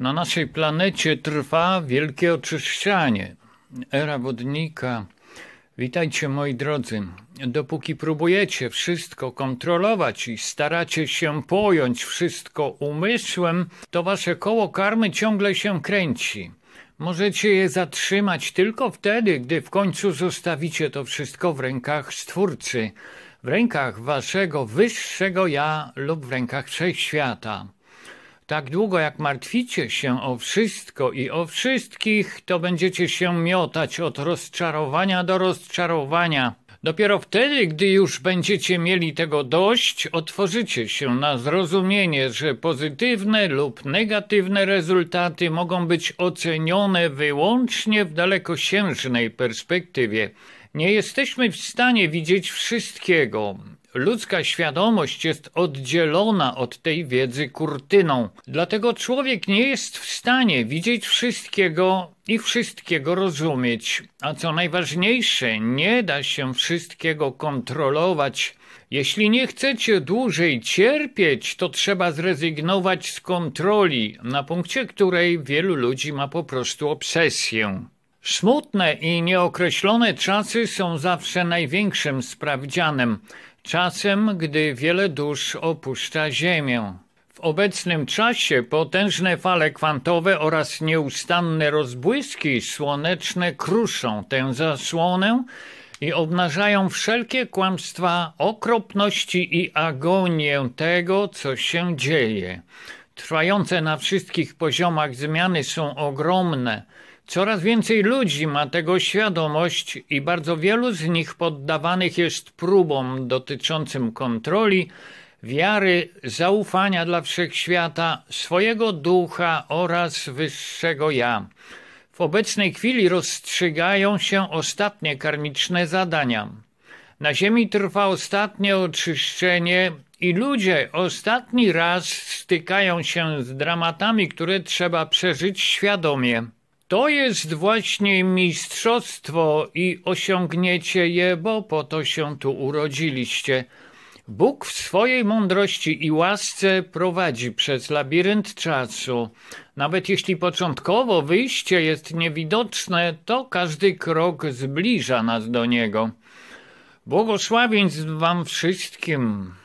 Na naszej planecie trwa wielkie oczyszczanie. Era wodnika. Witajcie moi drodzy. Dopóki próbujecie wszystko kontrolować i staracie się pojąć wszystko umysłem, to wasze koło karmy ciągle się kręci. Możecie je zatrzymać tylko wtedy, gdy w końcu zostawicie to wszystko w rękach Stwórcy, w rękach waszego wyższego ja lub w rękach wszechświata. świata. Tak długo jak martwicie się o wszystko i o wszystkich, to będziecie się miotać od rozczarowania do rozczarowania. Dopiero wtedy, gdy już będziecie mieli tego dość, otworzycie się na zrozumienie, że pozytywne lub negatywne rezultaty mogą być ocenione wyłącznie w dalekosiężnej perspektywie. Nie jesteśmy w stanie widzieć wszystkiego. Ludzka świadomość jest oddzielona od tej wiedzy kurtyną. Dlatego człowiek nie jest w stanie widzieć wszystkiego i wszystkiego rozumieć. A co najważniejsze, nie da się wszystkiego kontrolować. Jeśli nie chcecie dłużej cierpieć, to trzeba zrezygnować z kontroli, na punkcie której wielu ludzi ma po prostu obsesję. Smutne i nieokreślone czasy są zawsze największym sprawdzianem, czasem, gdy wiele dusz opuszcza Ziemię. W obecnym czasie potężne fale kwantowe oraz nieustanne rozbłyski słoneczne kruszą tę zasłonę i obnażają wszelkie kłamstwa, okropności i agonię tego, co się dzieje. Trwające na wszystkich poziomach zmiany są ogromne. Coraz więcej ludzi ma tego świadomość i bardzo wielu z nich poddawanych jest próbom dotyczącym kontroli, wiary, zaufania dla wszechświata, swojego ducha oraz wyższego ja. W obecnej chwili rozstrzygają się ostatnie karmiczne zadania. Na Ziemi trwa ostatnie oczyszczenie i ludzie ostatni raz stykają się z dramatami, które trzeba przeżyć świadomie. To jest właśnie mistrzostwo i osiągniecie je, bo po to się tu urodziliście. Bóg w swojej mądrości i łasce prowadzi przez labirynt czasu. Nawet jeśli początkowo wyjście jest niewidoczne, to każdy krok zbliża nas do niego. Błogosławień wam wszystkim.